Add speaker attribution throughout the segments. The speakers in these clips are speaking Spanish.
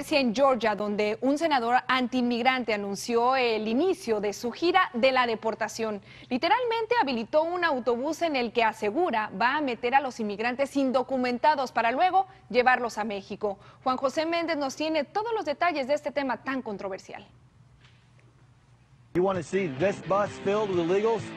Speaker 1: si en Georgia, donde un senador antiinmigrante anunció el inicio de su gira de la deportación. Literalmente habilitó un autobús en el que asegura va a meter a los inmigrantes indocumentados para luego llevarlos a México. Juan José Méndez nos tiene todos los detalles de este tema tan controversial.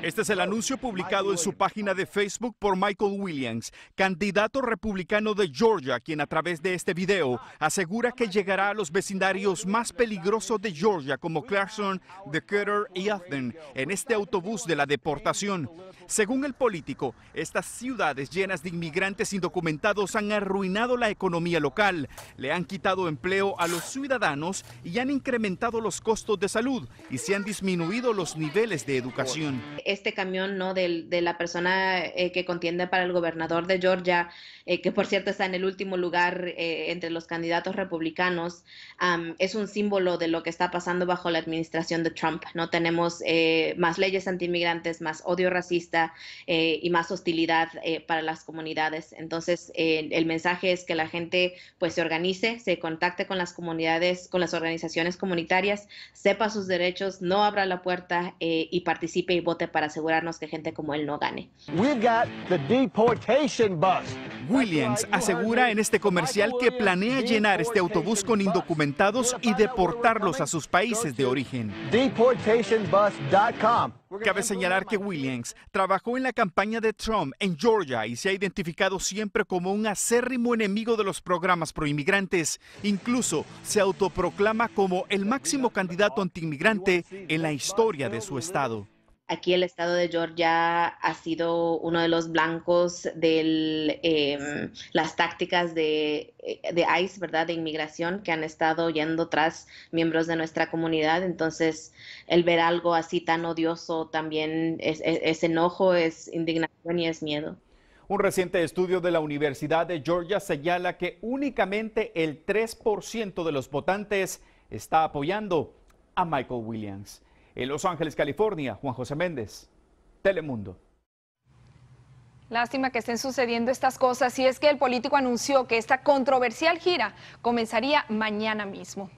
Speaker 2: Este es el anuncio publicado en su página de Facebook por Michael Williams, candidato republicano de Georgia, quien a través de este video asegura que llegará a los vecindarios más peligrosos de Georgia, como Clarkson, Decatur y Athens, en este autobús de la deportación. Según el político, estas ciudades llenas de inmigrantes indocumentados han arruinado la economía local, le han quitado empleo a los ciudadanos y han incrementado los costos de salud y se han disminuido disminuido los niveles de educación.
Speaker 3: Este camión ¿no? de, la persona eh, que contiende para el gobernador de Georgia, eh, que por cierto está en el último lugar eh, entre los candidatos republicanos, es un símbolo de lo que está pasando bajo la administración de Trump. No tenemos más leyes antimigrantes, más odio racista y más hostilidad para las comunidades. Entonces, el mensaje es que la gente pues se organice, se contacte con las comunidades, con las organizaciones comunitarias, sepa sus derechos, no a la puerta eh, y participe y vote para asegurarnos que gente como él no gane.
Speaker 2: the deportation Williams asegura en este comercial que planea llenar este autobús con indocumentados y deportarlos a sus países de origen. Cabe señalar que Williams trabajó en la campaña de Trump en Georgia y se ha identificado siempre como un acérrimo enemigo de los programas proinmigrantes. Incluso se autoproclama como el máximo candidato antiinmigrante en la historia de su
Speaker 3: estado. Aquí el estado de Georgia ha sido uno de los blancos de em, las tácticas de, ICE, ¿verdad? De inmigración que han estado yendo tras miembros de nuestra comunidad. Entonces, el ver algo así tan odioso también es enojo, es indignación y es miedo. Un reciente
Speaker 2: estudio de la Universidad de Georgia señala que únicamente el 3% de los votantes está apoyando a Michael Williams. En Los Ángeles, California, Juan José Méndez, Telemundo.
Speaker 1: Lástima que estén sucediendo estas cosas y es que el político anunció que esta controversial gira comenzaría mañana mismo.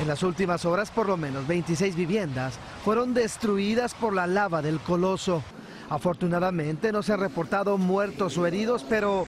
Speaker 2: En las últimas horas, por lo menos 26 viviendas fueron destruidas por la lava del coloso. Afortunadamente no se han reportado muertos o heridos, pero